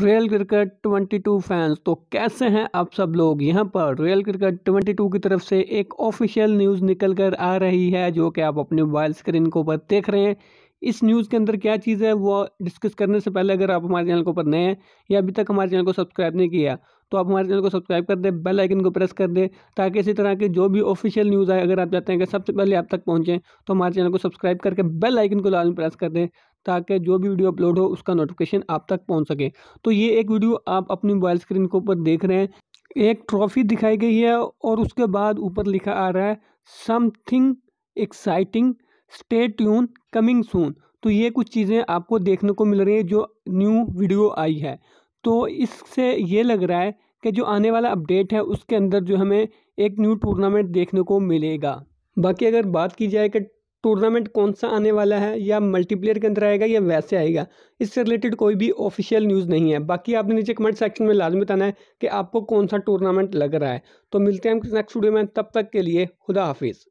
real cricket 22 fans तो कैसे हैं आप सब लोग यहाँ पर रियल क्रिकेट 22 की तरफ से एक ऑफिशियल न्यूज़ निकल कर आ रही है जो कि आप अपने मोबाइल स्क्रीन के ऊपर देख रहे हैं इस न्यूज़ के अंदर क्या चीज़ है वो डिस्कस करने से पहले अगर आप हमारे चैनल के ऊपर नए हैं या अभी तक हमारे चैनल को सब्सक्राइब नहीं किया तो आप हमारे चैनल को सब्सक्राइब कर दें बेल आइकन को प्रेस कर दें ताकि इसी तरह के जो भी ऑफिशियल न्यूज़ आए अगर आप चाहते हैं कि सबसे पहले आप तक पहुँचें तो हमारे चैनल को सब्सक्राइब करके बेल आइकन को लाल प्रेस कर दें ताकि जो भी वीडियो अपलोड हो उसका नोटिफिकेशन आप तक पहुँच सके तो ये एक वीडियो आप अपनी मोबाइल स्क्रीन के ऊपर देख रहे हैं एक ट्रॉफी दिखाई गई है और उसके बाद ऊपर लिखा आ रहा है something exciting stay tune coming soon तो ये कुछ चीज़ें आपको देखने को मिल रही है जो न्यू वीडियो आई है तो इससे ये लग रहा है कि जो आने वाला अपडेट है उसके अंदर जो हमें एक न्यू टूर्नामेंट देखने को मिलेगा बाकी अगर बात की जाए कि टूर्नामेंट कौन सा आने वाला है या मल्टीप्लेयर के अंदर आएगा या वैसे आएगा इससे रिलेटेड कोई भी ऑफिशियल न्यूज़ नहीं है बाकी आपने नीचे कमेंट सेक्शन में लाजमी बताना है कि आपको कौन सा टूर्नामेंट लग रहा है तो मिलते हैं हम नेक्स्ट वीडियो में तब तक के लिए खुदा हाफिज़